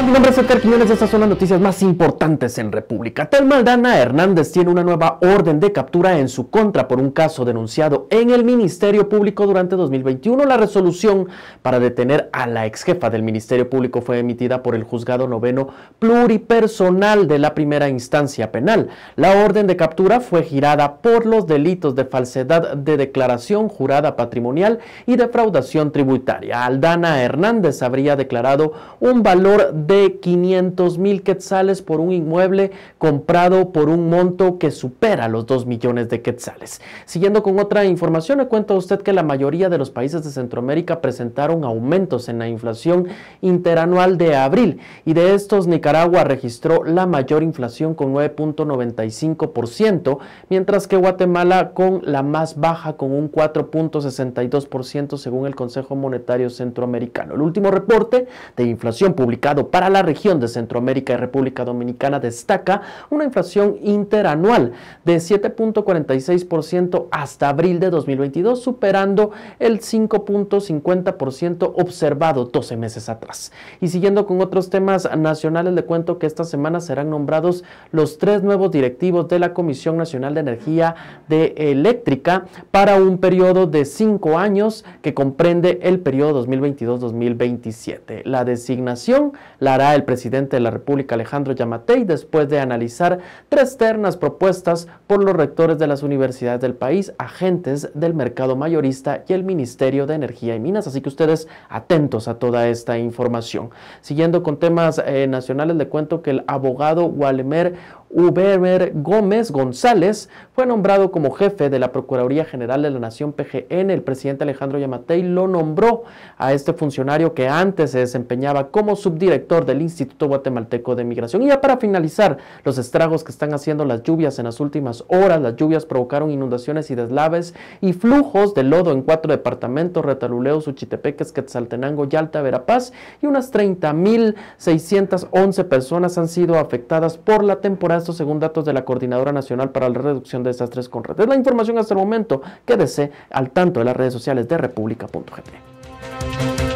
mi nombre es Edgar Quiñones, estas son las noticias más importantes en República. Aldana Hernández tiene una nueva orden de captura en su contra por un caso denunciado en el Ministerio Público durante 2021. La resolución para detener a la ex jefa del Ministerio Público fue emitida por el Juzgado Noveno Pluripersonal de la Primera Instancia Penal. La orden de captura fue girada por los delitos de falsedad de declaración jurada patrimonial y defraudación tributaria. Aldana Hernández habría declarado un valor de de 500 mil quetzales por un inmueble comprado por un monto que supera los 2 millones de quetzales. Siguiendo con otra información, le cuento a usted que la mayoría de los países de Centroamérica presentaron aumentos en la inflación interanual de abril y de estos Nicaragua registró la mayor inflación con 9.95%, mientras que Guatemala con la más baja con un 4.62% según el Consejo Monetario Centroamericano. El último reporte de inflación publicado para la región de Centroamérica y República Dominicana destaca una inflación interanual de 7.46% hasta abril de 2022, superando el 5.50% observado 12 meses atrás. Y siguiendo con otros temas nacionales, le cuento que esta semana serán nombrados los tres nuevos directivos de la Comisión Nacional de Energía de Eléctrica para un periodo de cinco años que comprende el periodo 2022-2027. La designación la hará el presidente de la República Alejandro Yamatei después de analizar tres ternas propuestas por los rectores de las universidades del país, agentes del mercado mayorista y el Ministerio de Energía y Minas. Así que ustedes atentos a toda esta información. Siguiendo con temas eh, nacionales, le cuento que el abogado Walmer Uber Gómez González fue nombrado como jefe de la Procuraduría General de la Nación PGN. El presidente Alejandro Yamatei lo nombró a este funcionario que antes se desempeñaba como subdirector del Instituto Guatemalteco de Migración. Y ya para finalizar, los estragos que están haciendo las lluvias en las últimas horas. Las lluvias provocaron inundaciones y deslaves y flujos de lodo en cuatro departamentos, Retaluleo, Suchitepeques, Quetzaltenango, y Alta Verapaz y unas 30.611 personas han sido afectadas por la temporada esto según datos de la Coordinadora Nacional para la Reducción de Desastres con Red. Es la información hasta el momento. Quédese al tanto de las redes sociales de república.gp.